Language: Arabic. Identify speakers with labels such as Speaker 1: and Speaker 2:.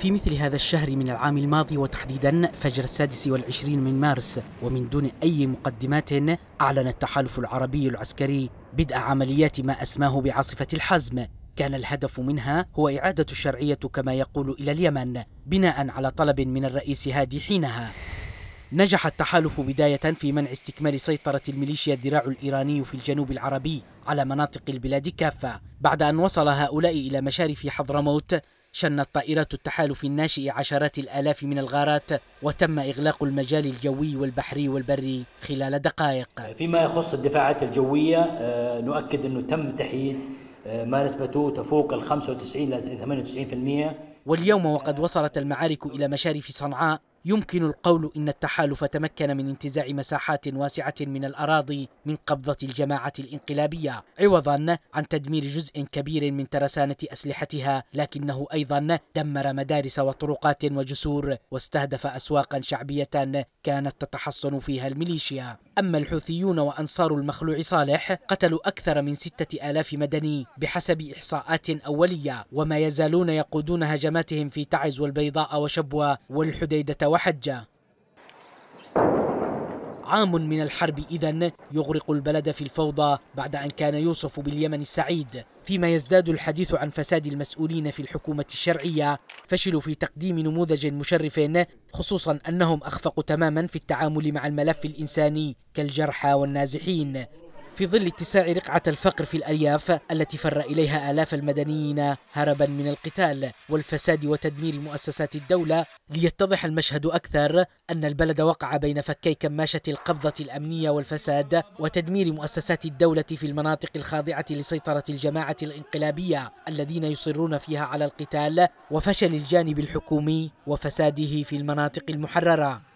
Speaker 1: في مثل هذا الشهر من العام الماضي وتحديدا فجر السادس والعشرين من مارس ومن دون أي مقدمات أعلن التحالف العربي العسكري بدء عمليات ما أسماه بعاصفة الحزم كان الهدف منها هو إعادة الشرعية كما يقول إلى اليمن بناء على طلب من الرئيس هادي حينها نجح التحالف بداية في منع استكمال سيطرة الميليشيا الذراع الإيراني في الجنوب العربي على مناطق البلاد كافة بعد أن وصل هؤلاء إلى مشارف حضرموت شنت طائرات التحالف الناشئ عشرات الآلاف من الغارات وتم إغلاق المجال الجوي والبحري والبري خلال دقائق فيما يخص الدفاعات الجوية آه، نؤكد أنه تم تحييد آه، ما نسبته تفوق ال 95 ل 98% واليوم وقد وصلت المعارك إلى مشارف صنعاء يمكن القول ان التحالف تمكن من انتزاع مساحات واسعه من الاراضي من قبضه الجماعه الانقلابيه عوضا عن تدمير جزء كبير من ترسانه اسلحتها لكنه ايضا دمر مدارس وطرقات وجسور واستهدف اسواقا شعبيه كانت تتحصن فيها الميليشيا اما الحوثيون وانصار المخلوع صالح قتلوا اكثر من سته الاف مدني بحسب احصاءات اوليه وما يزالون يقودون هجماتهم في تعز والبيضاء وشبوه والحديده وحجة عام من الحرب إذا يغرق البلد في الفوضى بعد أن كان يوصف باليمن السعيد فيما يزداد الحديث عن فساد المسؤولين في الحكومة الشرعية فشلوا في تقديم نموذج مشرف خصوصا أنهم أخفقوا تماما في التعامل مع الملف الإنساني كالجرحى والنازحين في ظل اتساع رقعة الفقر في الأرياف التي فر إليها آلاف المدنيين هربا من القتال والفساد وتدمير مؤسسات الدولة ليتضح المشهد أكثر أن البلد وقع بين فكي كماشة القبضة الأمنية والفساد وتدمير مؤسسات الدولة في المناطق الخاضعة لسيطرة الجماعة الانقلابية الذين يصرون فيها على القتال وفشل الجانب الحكومي وفساده في المناطق المحررة